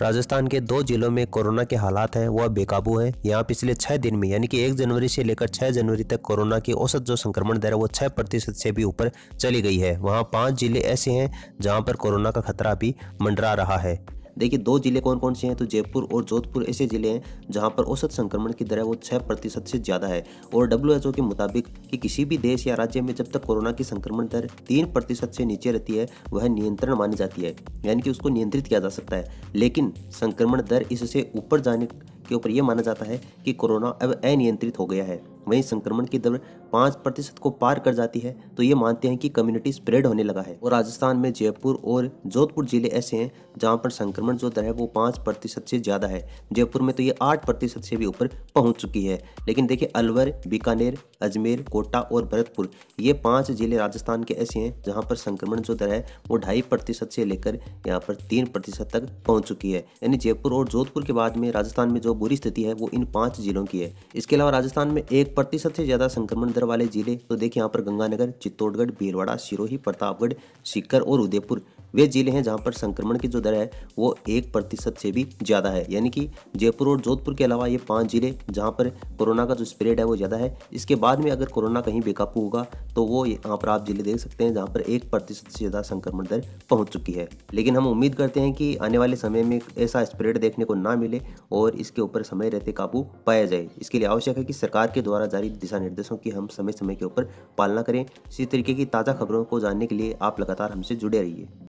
राजस्थान के दो जिलों में कोरोना के हालात हैं वह बेकाबू है यहाँ पिछले छह दिन में यानी कि एक जनवरी से लेकर छह जनवरी तक कोरोना की औसत जो संक्रमण दर है वो छह प्रतिशत से भी ऊपर चली गई है वहाँ पाँच जिले ऐसे हैं जहाँ पर कोरोना का खतरा भी मंडरा रहा है देखिए दो जिले कौन कौन से हैं तो जयपुर और जोधपुर ऐसे जिले हैं जहाँ पर औसत संक्रमण की दर है वो छः प्रतिशत से ज़्यादा है और डब्ल्यू के मुताबिक कि किसी भी देश या राज्य में जब तक कोरोना की संक्रमण दर तीन प्रतिशत से नीचे रहती है वह नियंत्रण मानी जाती है यानी कि उसको नियंत्रित किया जा सकता है लेकिन संक्रमण दर इससे ऊपर जाने के ऊपर यह माना जाता है कि कोरोना अब अनियंत्रित हो गया है वहीं संक्रमण की दर पाँच प्रतिशत को पार कर जाती है तो ये मानते हैं कि कम्युनिटी स्प्रेड होने लगा है और राजस्थान में जयपुर और जोधपुर जिले ऐसे हैं जहाँ पर संक्रमण जो दर है वो पाँच प्रतिशत से ज़्यादा है जयपुर में तो ये आठ प्रतिशत से भी ऊपर पहुँच चुकी है लेकिन देखिए अलवर बीकानेर अजमेर कोटा और भरतपुर ये पाँच जिले राजस्थान के ऐसे हैं जहाँ पर संक्रमण जो दर है वो ढाई प्रतिशत से लेकर यहाँ पर तीन प्रतिशत तक पहुँच चुकी है यानी जयपुर और जोधपुर के बाद में राजस्थान में जो बुरी स्थिति है वो इन पाँच जिलों की है इसके अलावा राजस्थान में एक प्रतिशत से ज़्यादा संक्रमण दर वाले जिले तो देखिए यहाँ पर गंगानगर चित्तौड़गढ़ भीलवाड़ा सिरोही प्रतापगढ़ सीकर और उदयपुर वे जिले हैं जहाँ पर संक्रमण की जो दर है वो एक प्रतिशत से भी ज़्यादा है यानी कि जयपुर और जोधपुर के अलावा ये पाँच जिले जहाँ पर कोरोना का जो स्प्रेड है वो ज़्यादा है इसके बाद में अगर कोरोना कहीं बेकाबू होगा तो वो यहाँ पर आप जिले देख सकते हैं जहाँ पर एक प्रतिशत से ज़्यादा संक्रमण दर पहुँच चुकी है लेकिन हम उम्मीद करते हैं कि आने वाले समय में ऐसा स्प्रेड देखने को ना मिले और इसके ऊपर समय रहते काबू पाया जाए इसके लिए आवश्यक है कि सरकार के द्वारा जारी दिशा निर्देशों की हम समय समय के ऊपर पालना करें इसी तरीके की ताज़ा खबरों को जानने के लिए आप लगातार हमसे जुड़े रहिए